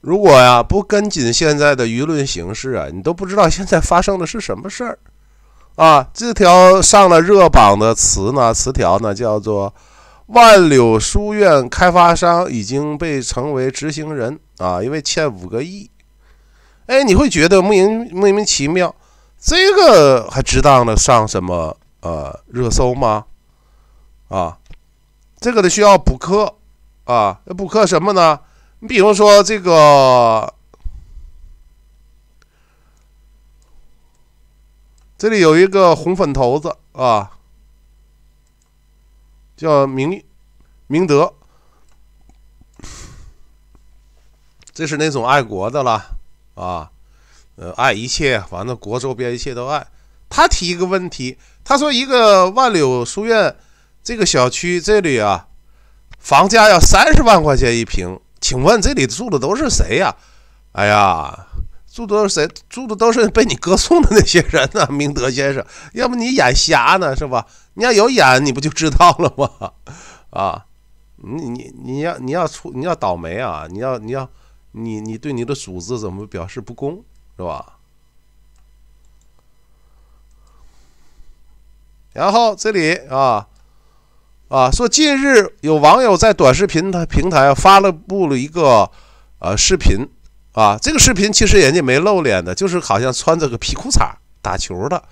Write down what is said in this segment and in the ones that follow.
如果呀不跟紧现在的舆论形势啊，你都不知道现在发生的是什么事儿啊！这条上了热榜的词呢，词条呢叫做“万柳书院开发商已经被成为执行人啊，因为欠五个亿。”哎，你会觉得莫名莫名其妙，这个还值当的上什么呃热搜吗？啊，这个得需要补课啊，要补课什么呢？你比如说，这个这里有一个红粉头子啊，叫明明德，这是那种爱国的了啊。呃，爱一切，反正国周边一切都爱。他提一个问题，他说：“一个万柳书院这个小区这里啊，房价要三十万块钱一平。”请问这里住的都是谁呀？哎呀，住的都是谁？住的都是被你歌颂的那些人呢，明德先生。要不你眼瞎呢是吧？你要有眼你不就知道了吗？啊，你你你要你要出你要倒霉啊！你要你要你你对你的主子怎么表示不公是吧？然后这里啊。啊，说近日有网友在短视频的平台发布了一个呃视频，啊，这个视频其实人家没露脸的，就是好像穿着个皮裤衩打球的，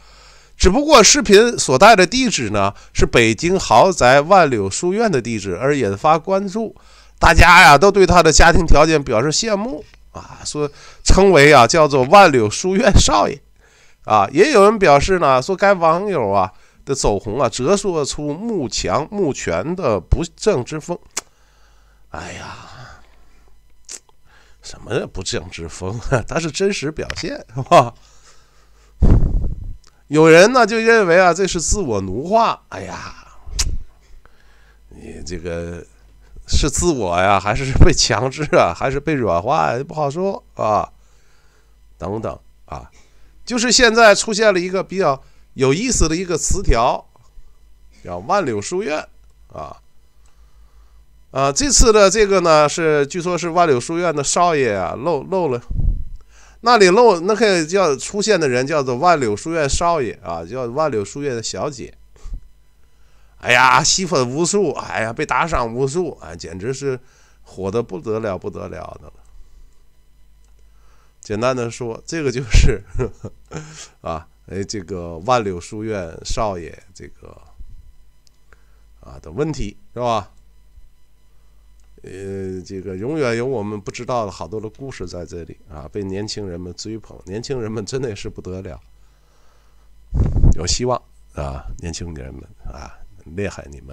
只不过视频所带的地址呢是北京豪宅万柳书院的地址，而引发关注。大家呀都对他的家庭条件表示羡慕啊，说称为啊叫做万柳书院少爷，啊，也有人表示呢说该网友啊。的走红啊，折射出慕强慕权的不正之风。哎呀，什么不正之风啊？它是真实表现，是吧？有人呢就认为啊，这是自我奴化。哎呀，你这个是自我呀，还是被强制啊，还是被软化？不好说啊。等等啊，就是现在出现了一个比较。有意思的一个词条，叫万柳书院啊，啊，这次的这个呢是，据说是万柳书院的少爷啊漏漏了，那里漏那个叫出现的人叫做万柳书院少爷啊，叫万柳书院的小姐，哎呀，吸粉无数，哎呀，被打赏无数，啊，简直是火的不得了，不得了的了。简单的说，这个就是 啊。哎，这个万柳书院少爷，这个啊的问题是吧？呃，这个永远有我们不知道的好多的故事在这里啊，被年轻人们追捧，年轻人们真的是不得了，有希望啊，年轻人们啊，厉害你们！